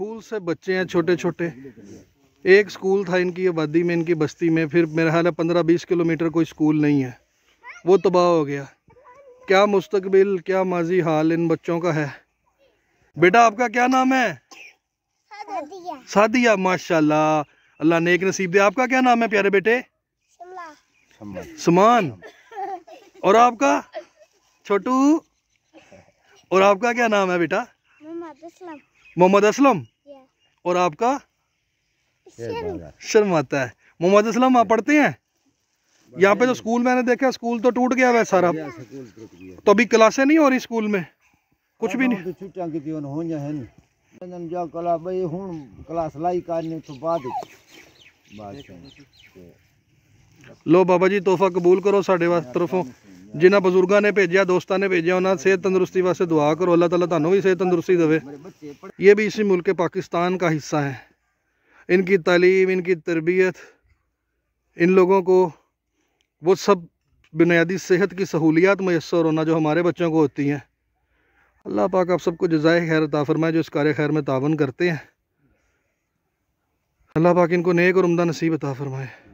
school से बच्चे हैं छोटे छोटे एक स्कूल था इनकी आबादी में इनकी बस्ती में फिर मेरा ख्याल है पंद्रह बीस किलोमीटर कोई स्कूल नहीं है वो तबाह हो गया क्या मुस्तकबिल क्या माजी हाल इन बच्चों का है बेटा आपका क्या नाम है सादिया, सादिया माशाल्लाह अल्लाह नेक नसीब दे आपका क्या नाम है प्यारे बेटे समान और आपका छोटू और आपका क्या नाम है बेटा मोहम्मद असलम और आपका शर्म आता है मोहम्मद असलम आप पढ़ते हैं यहाँ पे तो स्कूल मैंने देखा स्कूल तो टूट गया हुआ है सारा तो अभी क्लासे नहीं हो रही स्कूल में कुछ भी हाँ, नहीं तो छुट्टियां क्लास लाई करने तो बाद लो बाबा जी तोहफा कबूल करो साढ़े वास्ते तरफों जिन्हें बज़ुर्गों ने भेजा दोस्तों ने भेजा उन्होंने सेहत तंदुरुस्ती वास्ते दुआ करो अल्लाह तला ਤੁਹਾਨੂੰ भी सेहत तंदुरुस्ती दे ये भी इसी मुल्क पाकिस्तान का हिस्सा है इनकी तालीम इनकी तरबियत इन लोगों को वो सब बुनियादी सेहत की सहूलियात मैसर होना जो हमारे बच्चों को होती हैं अल्लाह पाक आप सबको जजाय खैर ताफरमाए जो इस कार खैर में तावन करते हैं अल्लाह पाक इनको नेक और उमदा नसीब ताफरमाए